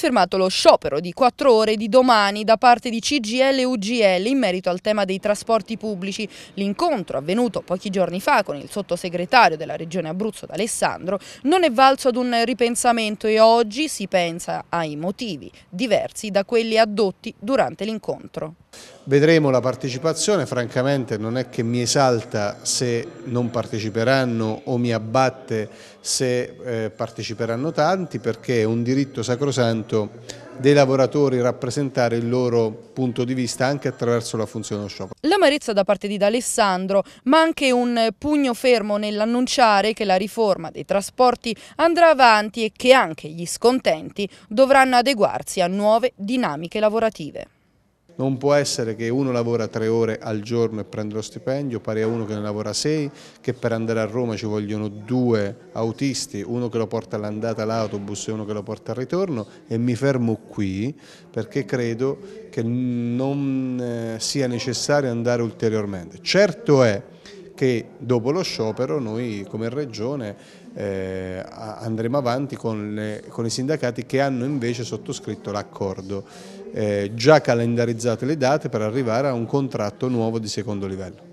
confermato lo sciopero di quattro ore di domani da parte di CGL e UGL in merito al tema dei trasporti pubblici. L'incontro avvenuto pochi giorni fa con il sottosegretario della regione Abruzzo D'Alessandro non è valso ad un ripensamento e oggi si pensa ai motivi diversi da quelli addotti durante l'incontro. Vedremo la partecipazione, francamente non è che mi esalta se non parteciperanno o mi abbatte se eh, parteciperanno tanti perché è un diritto sacrosanto dei lavoratori rappresentare il loro punto di vista anche attraverso la funzione dello sciopero. L'amarezza da parte di D'Alessandro, ma anche un pugno fermo nell'annunciare che la riforma dei trasporti andrà avanti e che anche gli scontenti dovranno adeguarsi a nuove dinamiche lavorative. Non può essere che uno lavora tre ore al giorno e prende lo stipendio, pari a uno che ne lavora sei, che per andare a Roma ci vogliono due autisti, uno che lo porta all'andata all'autobus e uno che lo porta al ritorno e mi fermo qui perché credo che non eh, sia necessario andare ulteriormente. Certo è che dopo lo sciopero noi come Regione eh, andremo avanti con, le, con, i sindacati che hanno invece sottoscritto l'accordo, eh, già calendarizzate le date per arrivare a un contratto nuovo di secondo livello.